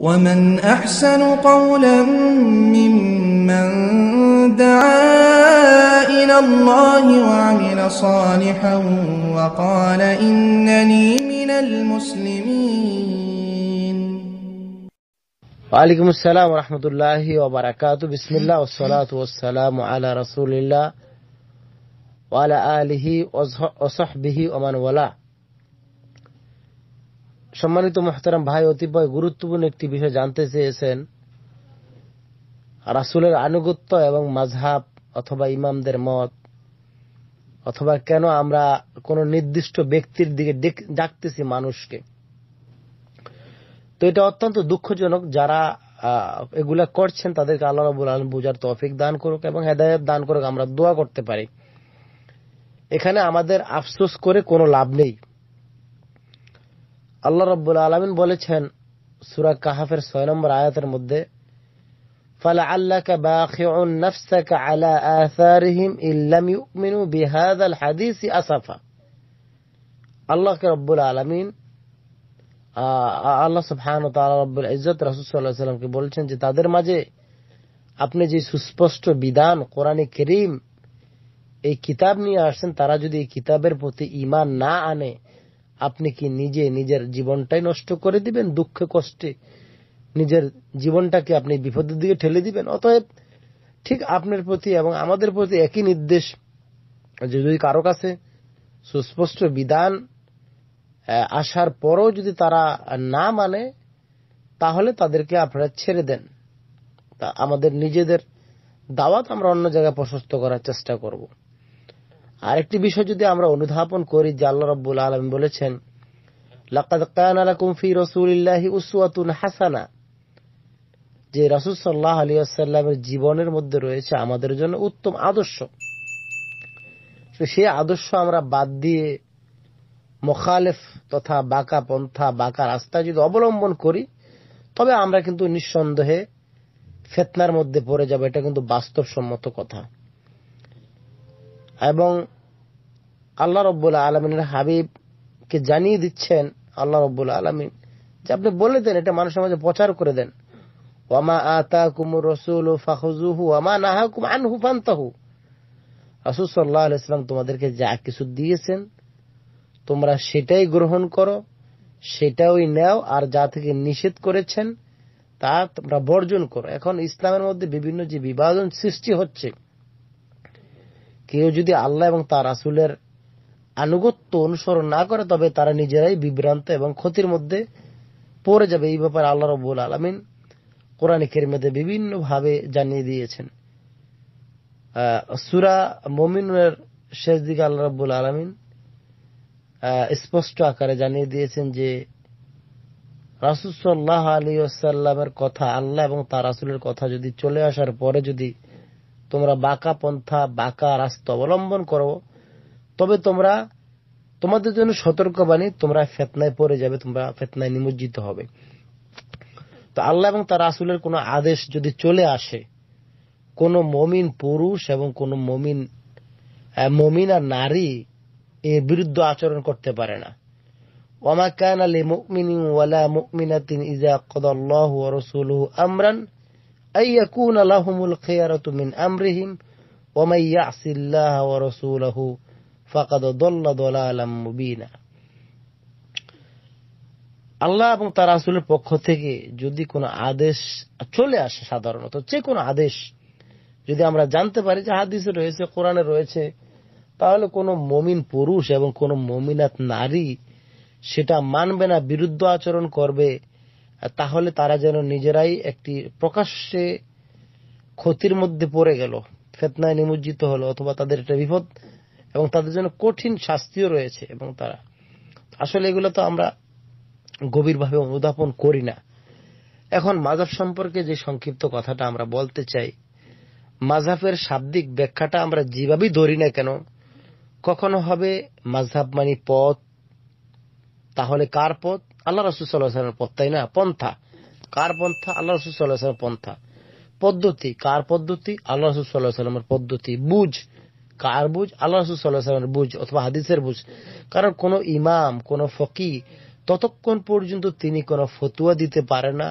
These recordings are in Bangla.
ومن أحسن قولا ممن دعا إلى الله وعمل صالحا وقال إنني من المسلمين وعليكم السلام ورحمة الله وبركاته بسم الله والصلاة والسلام على رسول الله وعلى آله وصحبه ومن والاه সম্মানিত মহতারাম ভাই অতিপয় গুরুত্বপূর্ণ একটি বিষয় জানতে চেয়েছেন রাসুলের আনুগত্য এবং মাঝহাব অথবা ইমামদের মত অথবা কেন আমরা কোন নির্দিষ্ট ব্যক্তির দিকে ডাকতেছি মানুষকে তো এটা অত্যন্ত দুঃখজনক যারা এগুলা করছেন তাদেরকে আল্লাহ রাবুল আলম বুঝার তফিক দান করুক এবং হেদায়ত দান করুক আমরা দোয়া করতে পারি এখানে আমাদের আফসোস করে কোনো লাভ নেই আল্লাহ রব্বুল আলমিন বলেছেন সুরা কাহাফের ছয় নম্বর আয়াতের মধ্যে বলছেন যে তাদের মাঝে আপনি যে সুস্পষ্ট বিধান কোরআনে করিম এই কিতাব নিয়ে আসছেন তারা যদি এই কিতাবের প্রতি ইমান না আনে আপনি কি নিজে নিজের জীবনটাই নষ্ট করে দিবেন দুঃখ কষ্টে নিজের জীবনটাকে আপনি বিপদের দিকে ঠেলে দিবেন অতএব ঠিক আপনার প্রতি এবং আমাদের প্রতি একই নির্দেশ যে যদি কারো কাছে সুস্পষ্ট বিধান আসার পরও যদি তারা না মানে তাহলে তাদেরকে আপনারা ছেড়ে দেন তা আমাদের নিজেদের দাওয়াত আমরা অন্য জায়গায় প্রশস্ত করার চেষ্টা করবো আরেকটি বিষয় যদি আমরা অনুধাবন করি যে আল্লাহ রব্বুল আলম বলেছেন হাসানা যে রাসুল সাল্লাহ আলী জীবনের মধ্যে রয়েছে আমাদের জন্য উত্তম আদর্শ সে আদর্শ আমরা বাদ দিয়ে মোখালেফ তথা বাঁকা পন্থা বাঁকা রাস্তা যদি অবলম্বন করি তবে আমরা কিন্তু নিঃসন্দেহে ফেতনার মধ্যে পড়ে যাব এটা কিন্তু বাস্তবসম্মত কথা এবং আল্লাহ রব্বুল্লাহ আলমিনের হাবিবকে জানিয়ে দিচ্ছেন আল্লাহ রব্বুল্লাহ আলমিন যে আপনি বলে দেন এটা মানুষের মাঝে প্রচার করে দেন ওয়ামা আতা রসুল তোমাদেরকে যা কিছু দিয়েছেন তোমরা সেটাই গ্রহণ করো সেটাই নেও আর যা থেকে নিষেধ করেছেন তা তোমরা বর্জন করো এখন ইসলামের মধ্যে বিভিন্ন যে বিভাজন সৃষ্টি হচ্ছে কেউ যদি আল্লাহ এবং তার আসুলের আনুগত্য অনুসরণ না করে তবে তারা নিজেরাই বিভ্রান্ত এবং ক্ষতির মধ্যে পড়ে যাবে এই ব্যাপারে আল্লাহ রব আলমিন কোরআন কেরিমাতে বিভিন্নভাবে জানিয়ে দিয়েছেন সুরা মমিনের শেষ দিকে আল্লাহ রব্বুল আলমিন স্পষ্ট আকারে জানিয়ে দিয়েছেন যে রাসুসাল্লাহ আলী আসাল্লামের কথা আল্লাহ এবং তার রাসুলের কথা যদি চলে আসার পরে যদি তোমরা বাঁকা পন্থা বাঁকা রাস্তা অবলম্বন করো তবে তোমরা তোমাদের জন্য সতর্কবাণী তোমরা ফেতনায় পড়ে যাবে তোমরা ফেতনায় নিমজ্জিত হবে তো আল্লাহ এবং তার আসুলের কোনো আদেশ যদি চলে আসে কোন মমিন পুরুষ এবং কোন মমিন মমিন আর নারী এর বিরুদ্ধ আচরণ করতে পারে না ওমা কান আলী মুকমিন ওয়ালা মুকমিনাতিন ইজা কদাল্লাহ রসুল আমরান আইয়াকুন আলাহুমুল খেয়ারতু মিন আমরিহিম ওমাই ইয়াসিল্লাহ ওয়া রাসূলাহু ফাকাদ দাল্লা দালালাম মুবিনা আল্লাহ এবং তার রাসূলের পক্ষ থেকে যদি কোনো আদেশ চলে আসে সাধারণত যে কোনো আদেশ যদি আমরা জানতে পারি যে হাদিসে রয়েছে কোরআনে রয়েছে তাহলে কোনো মমিন পুরুষ এবং কোনো মমিনাত নারী সেটা মানবে না বিরুদ্ধ আচরণ করবে তাহলে তারা যেন নিজেরাই একটি প্রকাশ্যে ক্ষতির মধ্যে পড়ে গেল ফেতনায় নিমজ্জিত হলো অথবা তাদের একটা বিপদ এবং তাদের জন্য কঠিন শাস্তিও রয়েছে এবং তারা আসলে এগুলো তো আমরা গভীরভাবে অনুধাপন করি না এখন মাজাব সম্পর্কে যে সংক্ষিপ্ত কথাটা আমরা বলতে চাই মাঝহাবের শাব্দিক ব্যাখ্যাটা আমরা যেভাবেই ধরি না কেন কখনো হবে মাঝাব মানি পথ তাহলে কার পথ আল্লাহ রসুল পথ তাই না পন্থা কার পন্থা আল্লাহ রসুল পন্থা পদ্ধতি কার পদ্ধতি আল্লাহ রসুলের পদ্ধতি বুঝ কার বুঝ আল্লাহ রসুলের বুঝ অথবা হাদিসের বুঝ কারণ কোন ইমাম কোন ফকি ততক্ষণ পর্যন্ত তিনি কোন ফতুয়া দিতে পারে না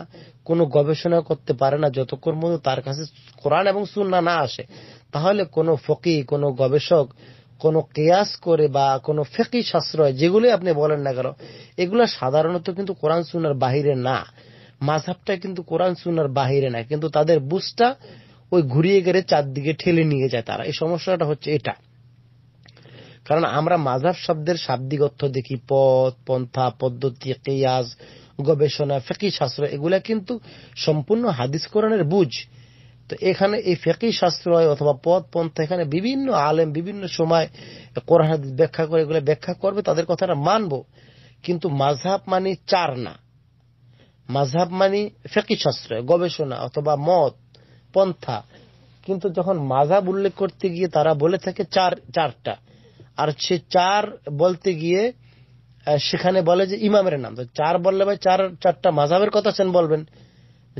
কোন গবেষণা করতে পারে না যতক্ষণ পর্যন্ত তার কাছে কোরআন এবং সুন্না না আসে তাহলে কোন ফকি কোন গবেষক কোন কেয়াস করে বা কোন ফেকি সাশ্রয় যেগুলি আপনি বলেন না কেন এগুলো সাধারণত কিন্তু কোরআন সুনার বাহিরে না মাঝাবটা কিন্তু কোরআন সুনার বাহিরে না কিন্তু তাদের বুঝটা ওই ঘুরিয়ে গেড়ে চারদিকে ঠেলে নিয়ে যায় তারা এই সমস্যাটা হচ্ছে এটা কারণ আমরা মাঝাব শব্দের শাব্দিক অর্থ দেখি পথ পন্থা পদ্ধতি কেয়াজ গবেষণা ফেকি শাস্ত্র এগুলা কিন্তু সম্পূর্ণ হাদিস কোরআনের বুঝ তো এখানে এই ফেকি শাস্ত্র হয় অথবা পদ পন্থা এখানে বিভিন্ন আলেম বিভিন্ন সময় কোরআন ব্যাখ্যা করে এগুলো ব্যাখ্যা করবে তাদের কথাটা মানব কিন্তু মাঝহাব মানে চার না মাঝহাব মানে ফেকি শাস্ত্র গবেষণা অথবা মত পন্থা কিন্তু যখন মাঝাব উল্লেখ করতে গিয়ে তারা বলে থাকে চার চারটা আর সে চার বলতে গিয়ে সেখানে বলে যে ইমামের নাম তো চার বললে ভাই চার চারটা মাঝাবের কথা সেন বলবেন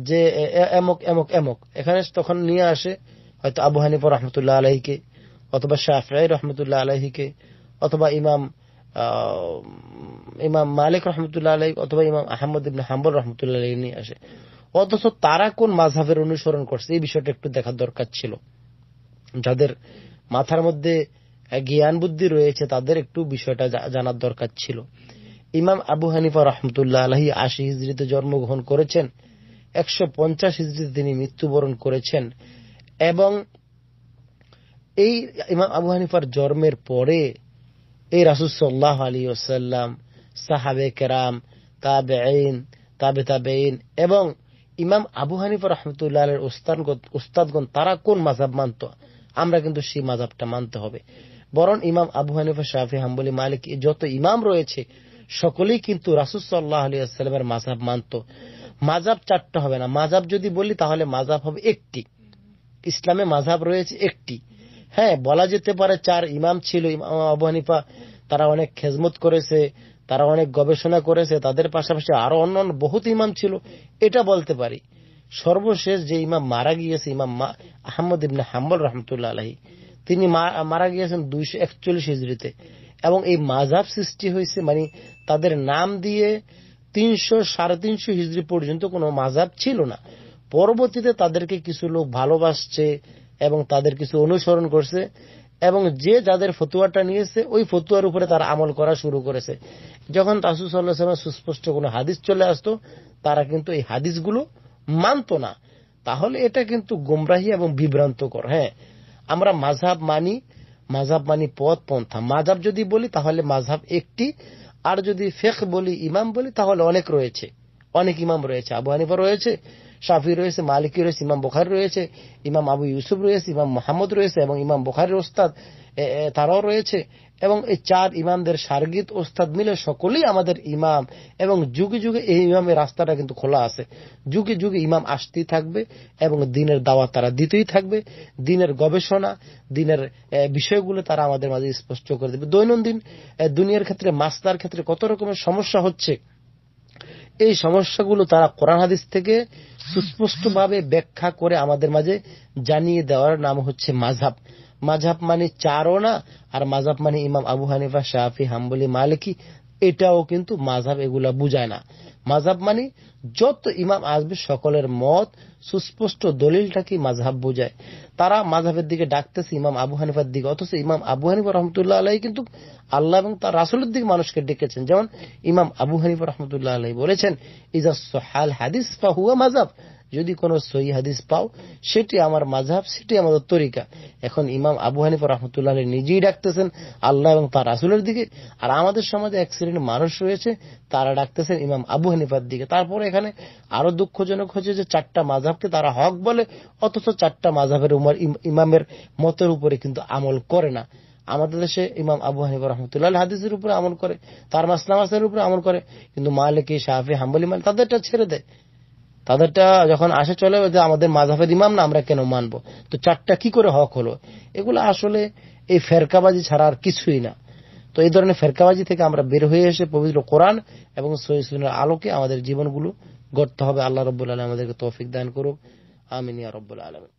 যে এমক এমক এমক এখানে তখন নিয়ে আসে হয়তো আবু হানিফা রহমতুল্লাহ আলহীকে অথবা শাহরাই রহমতুল্লাহ আলহীকে অথবা ইমাম ইমাম মালিক রহমতুল্লাহ আলহী অথবা ইমাম আহমদ ইবিন হাম্বল রহমতুল্লাহ আলহী নিয়ে আসে অথচ তারা কোন মাঝহের অনুসরণ করছে এই বিষয়টা একটু দেখার দরকার ছিল যাদের মাথার মধ্যে জ্ঞান বুদ্ধি রয়েছে তাদের একটু বিষয়টা জানার দরকার ছিল ইমাম আবু হানিফা রহমতুল্লাহ আলহী আশি হিজড়িতে জন্মগ্রহণ করেছেন একশো পঞ্চাশ হিজড়িতে তিনি মৃত্যুবরণ করেছেন এবং এই ইমাম আবু হানিফার জন্মের পরে এই রাসুল সাল্লাহ আলী ওসাল্লাম সাহাবে কেরাম তাবে আইন তাবে তাবে আইন এবং ইমাম আবু হানিফা রহমতুল্লাহ উস্তাদগণ তারা কোন মাজাব মানত আমরা কিন্তু সেই মাজাবটা মানতে হবে বরং ইমাম আবু হানিফা শাহি হাম্বলি মালিক যত ইমাম রয়েছে সকলেই কিন্তু রাসুসাল্লাহ আলী আসসালামের মাজাব মানত মাজাব চারটা হবে না মাজাব যদি বলি তাহলে মাজাব হবে একটি ইসলামে মাজাব রয়েছে একটি হ্যাঁ বলা যেতে পারে চার ইমাম ছিল ইমাম আবু হানিফা তারা অনেক খেজমত করেছে তারা অনেক গবেষণা করেছে তাদের পাশাপাশি আরো অন্য বহুত ইমাম ছিল এটা বলতে পারি সর্বশেষ যে ইমাম মারা গিয়েছে ইমাম আহমদ ইবনে হাম্বল রহমতুল্লাহ আলহী তিনি মারা গিয়েছেন দুইশো একচল্লিশ হিজড়িতে এবং এই মাঝাব সৃষ্টি হয়েছে মানে তাদের নাম দিয়ে তিনশো সাড়ে তিনশো হিজড়ি পর্যন্ত কোনো মাজাব ছিল না পরবর্তীতে তাদেরকে কিছু লোক ভালোবাসছে এবং তাদের কিছু অনুসরণ করছে এবং যে যাদের ফতুয়াটা নিয়েছে ওই ফতুয়ার উপরে তারা আমল করা শুরু করেছে যখন রাসুল সাল্লাহ সুস্পষ্ট কোনো হাদিস চলে আসতো তারা কিন্তু এই হাদিসগুলো মানত না তাহলে এটা কিন্তু গোমরাহি এবং বিভ্রান্তকর হ্যাঁ আমরা মাঝাব মানি মাঝাব মানি পথ পন্থা মাঝাব যদি বলি তাহলে মাঝাব একটি আর যদি ফেখ বলি ইমাম বলি তাহলে অনেক রয়েছে অনেক ইমাম রয়েছে আবু হানিফা রয়েছে শাফি রয়েছে মালিকী রয়েছে ইমাম বোখার রয়েছে ইমাম আবু ইউসুফ রয়েছে ইমাম মোহাম্মদ রয়েছে এবং ইমাম বোখারের ওস্তাদ তারাও রয়েছে এবং এই চার ইমামদের সার্গিত ওস্তাদ মিলে সকলেই আমাদের ইমাম এবং যুগে যুগে এই ইমামের রাস্তাটা কিন্তু খোলা আছে যুগে যুগে ইমাম আসতেই থাকবে এবং দিনের দাওয়া তারা দিতেই থাকবে দিনের গবেষণা দিনের বিষয়গুলো তারা আমাদের মাঝে স্পষ্ট করে দেবে দৈনন্দিন দুনিয়ার ক্ষেত্রে মাস্তার ক্ষেত্রে কত রকমের সমস্যা হচ্ছে এই সমস্যাগুলো তারা কোরআন হাদিস থেকে সুস্পষ্টভাবে ব্যাখ্যা করে আমাদের মাঝে জানিয়ে দেওয়ার নাম হচ্ছে মাঝাব মাঝাব মানে চারও না আর মাঝাব মানে ইমাম আবু হানিফা শাহি হাম্বুলি মালিকি এটাও কিন্তু মাঝাব এগুলা বুঝায় না মাঝাব মানে যত ইমাম আসবে সকলের মত সুস্পষ্ট দলিলটাকে মাঝাব বোঝায় তারা মাঝাবের দিকে ডাকতেছে ইমাম আবু হানিফার দিকে অথচ ইমাম আবু হানিফা রহমতুল্লাহ আলাই কিন্তু আল্লাহ এবং তার রাসুলের দিকে মানুষকে ডেকেছেন যেমন ইমাম আবু হানিফা রহমতুল্লাহ আলাই বলেছেন ইজাস হাল হাদিস ফাহুয়া মাঝাব যদি কোন সহি হাদিস পাও সেটি আমার মাঝহাব সেটি আমাদের তরিকা এখন ইমাম আবু হানিফ রহমতুল্লাহ নিজেই ডাকতেছেন আল্লাহ এবং তার রাসুলের দিকে আর আমাদের সমাজে এক শ্রেণীর মানুষ রয়েছে তারা ডাকতেছেন ইমাম আবু হানিফার দিকে তারপরে এখানে আরো দুঃখজনক হচ্ছে যে চারটা মাঝহাবকে তারা হক বলে অথচ চারটা মাঝহাবের উমার ইমামের মতের উপরে কিন্তু আমল করে না আমাদের দেশে ইমাম আবু হানিব রহমতুল্লাহ হাদিসের উপরে আমল করে তার মাসলামাসের উপরে আমল করে কিন্তু মালিক শাহি হাম্বলি মালিক তাদেরটা ছেড়ে দেয় তাদেরটা যখন আসে চলে যে আমাদের মাঝাফের ইমাম না আমরা কেন মানব তো চারটা কি করে হক হলো এগুলো আসলে এই ফেরকাবাজি ছাড়া আর কিছুই না তো এই ধরনের ফেরকাবাজি থেকে আমরা বের হয়ে এসে পবিত্র কোরআন এবং সহিসুনের আলোকে আমাদের জীবনগুলো গড়তে হবে আল্লাহ রব্বুল আলম আমাদেরকে তৌফিক দান করুক আমিনিয়া রব্বুল আলম